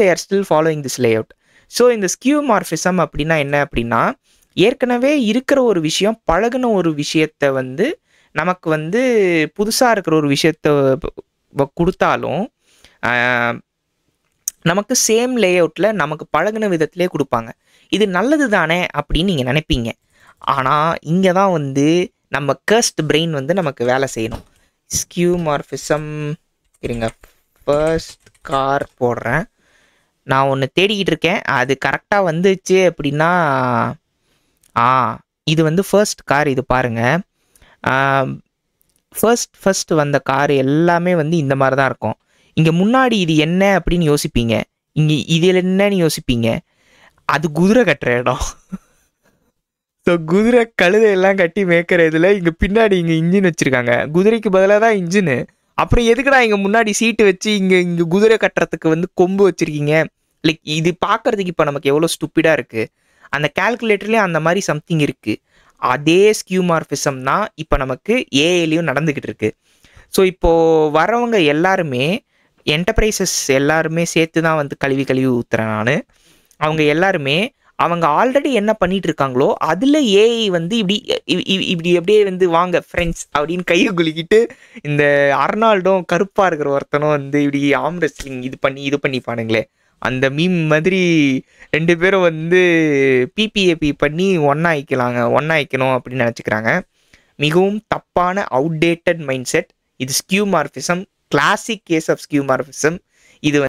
they are still following this layout so இந்த skeuomorphism அப்படின்னா என்ன அப்படின்னா ஏற்கனவே இருக்கிற ஒரு விஷயம் பழகின ஒரு விஷயத்த வந்து நமக்கு வந்து புதுசாக இருக்கிற ஒரு விஷயத்த கொடுத்தாலும் நமக்கு சேம் லே அவுட்டில் நமக்கு பழகின விதத்திலே கொடுப்பாங்க இது நல்லது தானே அப்படின்னு நீங்கள் நினைப்பீங்க ஆனால் இங்கே தான் வந்து நம்ம கர்ஸ்ட் பிரெயின் வந்து நமக்கு வேலை செய்யணும் ஸ்கியூ மார்ஃபிசம் இருங்க ஃபர்ஸ்ட் கார் போடுறேன் நான் ஒன்று தேடிக்கிட்டு இருக்கேன் அது கரெக்டாக வந்துச்சு அப்படின்னா ஆ இது வந்து ஃபர்ஸ்ட் கார் இது பாருங்கள் ஃபர்ஸ்ட் ஃபர்ஸ்ட் வந்த கார் எல்லாமே வந்து இந்த மாதிரி தான் இருக்கும் இங்கே முன்னாடி இது என்ன அப்படின்னு யோசிப்பீங்க இங்கே இதில் என்னன்னு யோசிப்பீங்க அது குதிரை கட்டுற இடம் ஸோ குதிரை கழுதை எல்லாம் கட்டி மேய்க்கிற இதில் இங்கே பின்னாடி இங்கே இன்ஜின் வச்சுருக்காங்க குதிரைக்கு பதிலாக தான் இன்ஜினு அப்புறம் எதுக்குடா இங்கே முன்னாடி சீட்டு வச்சு இங்கே இங்கே குதிரை கட்டுறதுக்கு வந்து கொம்பு வச்சுருக்கீங்க லைக் இது பார்க்குறதுக்கு இப்போ நமக்கு எவ்வளோ ஸ்டூப்பிடாக இருக்குது அந்த கேல்குலேட்டர்லேயே அந்த மாதிரி சம்திங் இருக்குது அதே ஸ்கியூமார்ஃபிசம் தான் இப்போ நமக்கு ஏஐலையும் நடந்துக்கிட்டு இருக்குது ஸோ இப்போது வரவங்க எல்லாருமே என்டர்பிரைசஸ் எல்லாருமே சேர்த்து தான் வந்து கழுவி கழுவி ஊற்றுறேன் நான் அவங்க எல்லாருமே அவங்க ஆல்ரெடி என்ன பண்ணிட்டு இருக்காங்களோ அதில் ஏஐ வந்து இப்படி இப்படி அப்படியே வந்து வாங்க ஃப்ரெண்ட்ஸ் அப்படின்னு கையை குலுக்கிட்டு இந்த அர்னால்டும் கருப்பாக இருக்கிற ஒருத்தனும் வந்து இப்படி ஆம் ரெஸ்லிங் இது பண்ணி இது பண்ணிப்பானுங்களே அந்த மீம் மாதிரி ரெண்டு பேரும் வந்து பிபிஏபி பண்ணி ஒன்றா ஆயிக்கலாங்க ஆயிக்கணும் அப்படின்னு நினச்சிக்கிறாங்க மிகவும் தப்பான அவுடேட்டட் மைண்ட் செட் இது skeuomorphism classic case of skeuomorphism இது